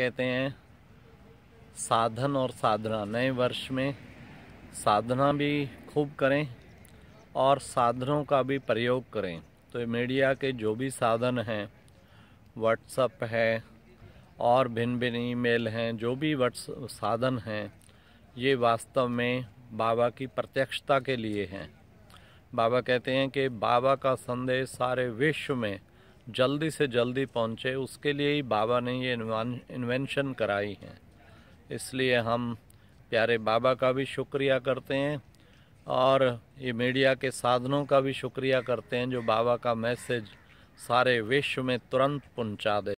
कहते हैं साधन और साधना नए वर्ष में साधना भी खूब करें और साधनों का भी प्रयोग करें तो मीडिया के जो भी साधन हैं व्हाट्सअप है और भिन्न भिन्न ईमेल हैं जो भी व्हाट्स साधन हैं ये वास्तव में बाबा की प्रत्यक्षता के लिए हैं बाबा कहते हैं कि बाबा का संदेश सारे विश्व में जल्दी से जल्दी पहुँचे उसके लिए ही बाबा ने ये इन्वेंशन कराई है इसलिए हम प्यारे बाबा का भी शुक्रिया करते हैं और ये मीडिया के साधनों का भी शुक्रिया करते हैं जो बाबा का मैसेज सारे विश्व में तुरंत पहुंचा दे